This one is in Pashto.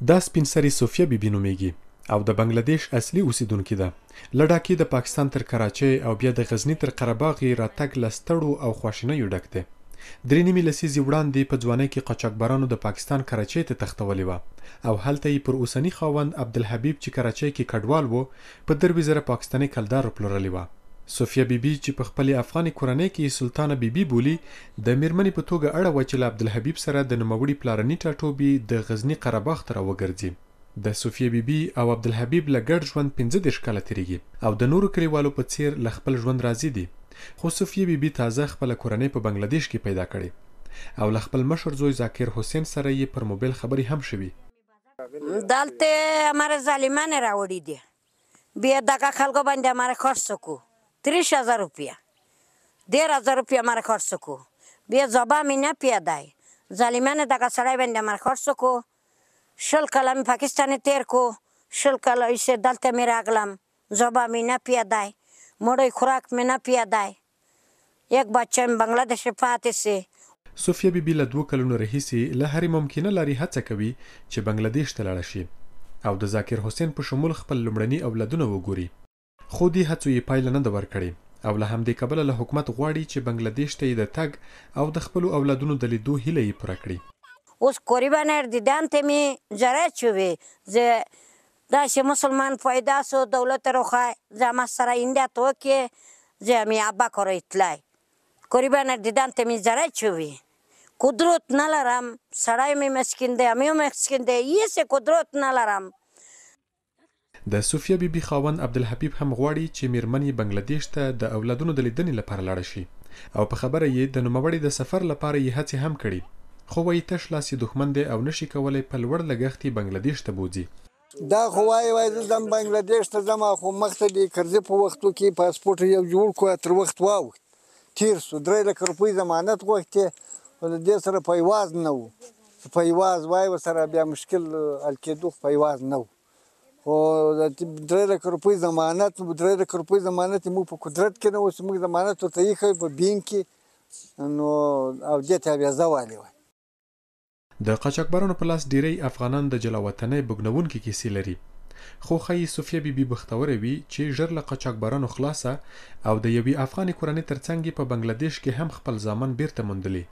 دا سپین سری صوفیا بیبي نومیږي او د بنگلاديش اصلي اوسیدونکې ده لډاکې د پاکستان تر کراچۍ او بیا د غزنی تر قرهباغ راتګ لستړو او خواشینیو ډک دی درې نیمې لسیزې وړاندې په ځوانۍ کې قاچاقبرانو د پاکستان کراچۍ ته تښتولې وه او هلته یې پر اوسني خاوند عبدالحبیب چې کراچۍ کې کډوال وو په درې زره پاکستاني کلدار پلورلې وه صوفیا بیبي چې په خپل افغاني کورنۍ کې سلطانه بیبي بولی د میرمنې په توګه اړه و چې عبد الحبیب سره د نوموړي پلارنی ټاټوبي د غزنی قرهباغ ته راوګرځي د صوفیا بیبي او عبد الحبیب لګړ ژوند 15 د شکل تیریږي او د نورو کلیوالو په څیر ل خپل ژوند راضي دي خو صوفیا بیبي تازه خپل کورنۍ په بنگلاديش کې پیدا کړي او ل خپل مشر زوی زاکر حسین سره یې پر موبایل خبري هم شوي دلته امر ظالمان راوړي دي بیا دغه خلکو باندې امر خرڅ کو ત્રીસ હજાર રૂપિયા દેર હજાર રૂપિયા મારે ખર્ચ કો બે જબા મીને પિયાદાય જાલિમાને દાકા સડાઈ બેન મારે ખર્ચ કો શુલ્ક અલમ પાકિસ્તાને તેર કો શુલ્ક અલ ઇસે દલતે મેરે આગલમ જબા મીને પિયાદાય મોડોઈ ખોરાક મેં ના પિયાદાય یک بچه بنگلادش پاتې سي سوفیا بیبي له دوه کلونو راهیسې له هرې ممکنه لارې هڅه کوي چې بنگلاديش ته لاړ شي او د ذاکر حسین په شمول خپل لمړني اولادونه وګوري خو دې هڅو یې پایله نه ده ورکړې او له همدې کبله له حکومت غواړي چې بنگلاديش ته د تګ او د خپل اولادونو د لیدو هیله یې پوره کړي اوس قربانر دیدن ته می جرأت شوی زه دا چې مسلمان فائدہ سو دولت روخه زما سره انده تو کې زه می ابا کور اطلاع قربانر دیدن ته می جرأت شوی قدرت نلرم سړی می مسکین دی امیو مسکین دی یې څه قدرت نلرم د سوفیا بیبي خاون عبدالحبیب هم غواړي چې میرمنې بنگلاديش ته د اولادونو د لیدنې لپاره لاړ شي او په خبره یې د نوموړي د سفر لپاره یې هڅې هم کړي خو وایي تش لاسي دښمن دی او نشي کولای په لوړ لګښتي بنگلاديش ته بوځي دا خو وای وای زم بنگلاديش ته زم خو مخته دي قرضې په وختو کې پاسپورت یو جوړ کو تر وخت واو تیر سو درې لکه روپۍ ضمانت غوښته ول دې سره پیواز نه وو پیواز وای وسره بیا مشکل الکېدو پیواز نه وو او درې لکه روپۍ ضمانت درې لکه روپۍ ضمانت یې موږ په قدرت کې نه اوس موږ ضمانت ورته ایښی په بینک کې نو او دې ته اویازه والی وای د قاچاقبرانو په لاس ډیری افغانان د جلاوطنۍ بګنونکي کیسې لري خو خی صوفیا بیبي بختوره وی چې ژر له قاچاقبرانو خلاصه او د یوې افغاني کورنۍ ترڅنګ په بنگلاديش کې هم خپل ځامن بیرته موندلی